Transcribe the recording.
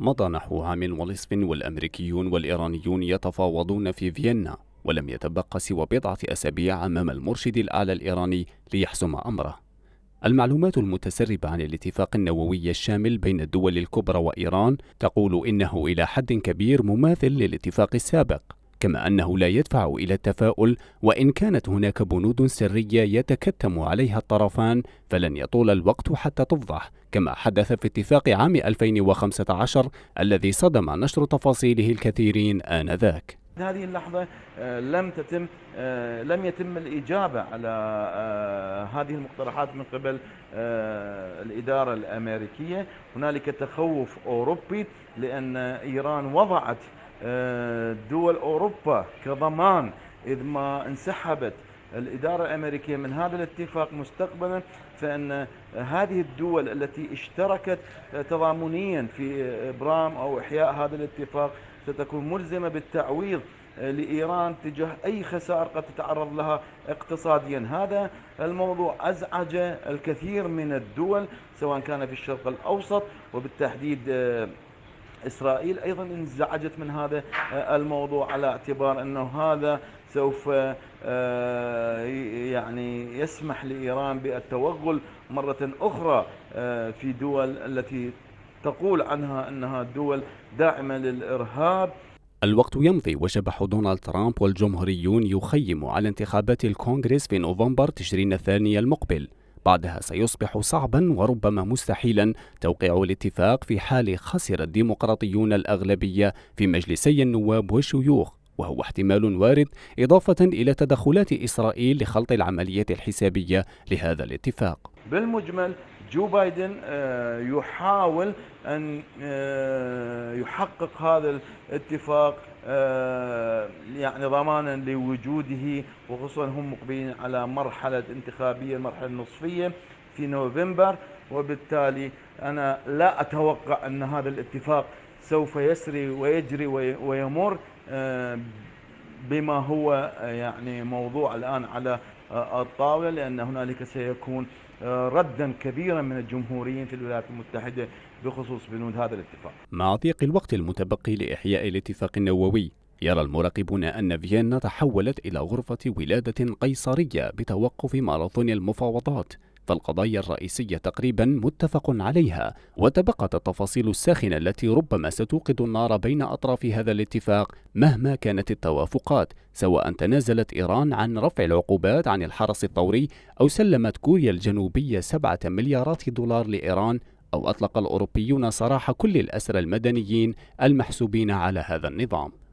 مضى نحو عام ونصف والأمريكيون والإيرانيون يتفاوضون في فيينا ولم يتبقى سوى بضعة أسابيع أمام المرشد الأعلى الإيراني ليحسم أمره المعلومات المتسربة عن الاتفاق النووي الشامل بين الدول الكبرى وإيران تقول إنه إلى حد كبير مماثل للاتفاق السابق كما أنه لا يدفع إلى التفاؤل وإن كانت هناك بنود سرية يتكتم عليها الطرفان فلن يطول الوقت حتى تفضح كما حدث في اتفاق عام 2015 الذي صدم نشر تفاصيله الكثيرين آنذاك هذه اللحظة آه، لم تتم آه، لم يتم الإجابة على آه، هذه المقترحات من قبل الإدارة الأمريكية هنالك تخوف أوروبي لأن إيران وضعت آه، دول أوروبا كضمان إذ ما انسحبت الإدارة الأمريكية من هذا الاتفاق مستقبلا فأن هذه الدول التي اشتركت تضامنيا في إبرام أو إحياء هذا الاتفاق ستكون ملزمة بالتعويض لإيران تجاه أي خسائر قد تتعرض لها اقتصاديا هذا الموضوع أزعج الكثير من الدول سواء كان في الشرق الأوسط وبالتحديد آه، إسرائيل أيضا انزعجت من هذا آه، الموضوع على اعتبار أنه هذا سوف آه، آه، يعني يسمح لإيران بالتوغل مرة أخرى في دول التي تقول عنها أنها دول داعمة للإرهاب الوقت يمضي وشبح دونالد ترامب والجمهوريون يخيم على انتخابات الكونغرس في نوفمبر تشرين الثاني المقبل بعدها سيصبح صعبا وربما مستحيلا توقيع الاتفاق في حال خسر الديمقراطيون الأغلبية في مجلسي النواب والشيوخ وهو احتمال وارد إضافة إلى تدخلات إسرائيل لخلط العملية الحسابية لهذا الاتفاق بالمجمل جو بايدن آه، يحاول أن آه، يحقق هذا الاتفاق آه، يعني ضمانا لوجوده وخصوصا هم مقبلين على مرحلة انتخابية المرحلة النصفية في نوفمبر وبالتالي أنا لا أتوقع أن هذا الاتفاق سوف يسري ويجري ويمر بما هو يعني موضوع الآن على الطاولة لأن هنالك سيكون آه، ردا كبيرا من الجمهوريين في الولايات المتحدة بخصوص بنود هذا الاتفاق مع ضيق الوقت المتبقي لإحياء الاتفاق النووي يرى المراقبون أن فيينا تحولت إلى غرفة ولادة قيصرية بتوقف ماراثون المفاوضات فالقضايا الرئيسية تقريبا متفق عليها وتبقت التفاصيل الساخنة التي ربما ستوقد النار بين أطراف هذا الاتفاق مهما كانت التوافقات سواء تنازلت إيران عن رفع العقوبات عن الحرس الثوري أو سلمت كوريا الجنوبية سبعة مليارات دولار لإيران أو أطلق الأوروبيون سراح كل الأسرى المدنيين المحسوبين على هذا النظام